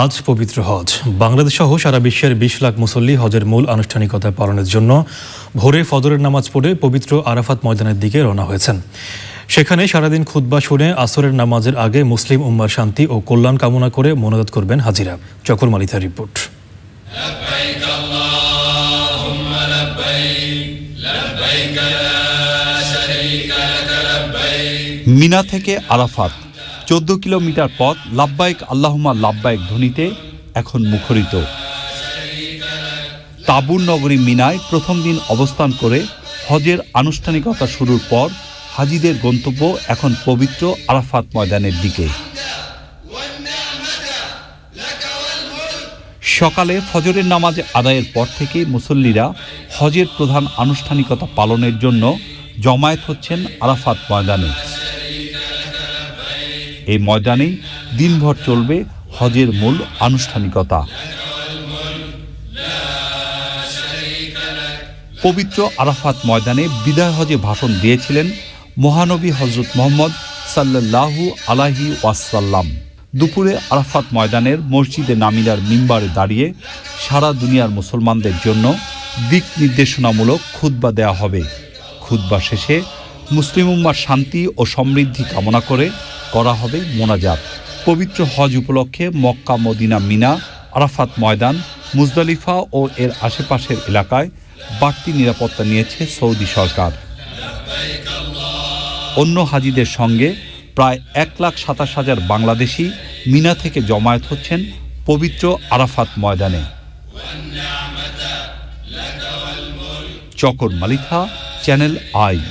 আজ পবিত্র হজ বাংলাদেশ সহ সারা বিশ্বের বিশ লাখ মুসল্লি হজের মূল আনুষ্ঠানিকতা পালনের জন্য ভোরে ফজরের নামাজ পড়ে পবিত্র আরাফাত ময়দানের দিকে রওনা হয়েছেন সেখানে সারাদিন খুদ্া শুনে আসরের নামাজের আগে মুসলিম উম্মার শান্তি ও কল্যাণ কামনা করে মনোজাত করবেন হাজিরা চকর রিপোর্ট মিনা থেকে আরাফাত চোদ্দ কিলোমিটার পথ লাভবায়ক আল্লাহমা লাভবায়ক ধ্বনিতে এখন মুখরিত তাবুর নগরী মিনায় প্রথম দিন অবস্থান করে হজের আনুষ্ঠানিকতা শুরুর পর হাজিদের গন্তব্য এখন পবিত্র আরাফাত ময়দানের দিকে সকালে ফজরের নামাজ আদায়ের পর থেকে মুসল্লিরা হজের প্রধান আনুষ্ঠানিকতা পালনের জন্য জমায়েত হচ্ছেন আরাফাত ময়দানে এই ময়দানেই দিনভর চলবে হজের মূল আনুষ্ঠানিকতা পবিত্র আরাফাত ময়দানে বিদায় হজে ভাষণ দিয়েছিলেন মহানবী হজরত মোহাম্মদ সাল্লাহু আলাহি ওয়াসাল্লাম দুপুরে আরাফাত ময়দানের মসজিদে নামিলার মিম্বারে দাঁড়িয়ে সারা দুনিয়ার মুসলমানদের জন্য দিক নির্দেশনামূলক খুদ্া দেয়া হবে খুদ্া শেষে মুসলিম উম্মার শান্তি ও সমৃদ্ধি কামনা করে করা হবে মোনাজাত পবিত্র হজ উপলক্ষে মক্কা মদিনা মিনা আরাফাত ময়দান মুজদালিফা ও এর আশেপাশের এলাকায় বাড়তি নিরাপত্তা নিয়েছে সৌদি সরকার অন্য হাজিদের সঙ্গে প্রায় এক লাখ সাতাশ হাজার বাংলাদেশি মিনা থেকে জমায়েত হচ্ছেন পবিত্র আরাফাত ময়দানে চকর মালিকা চ্যানেল আই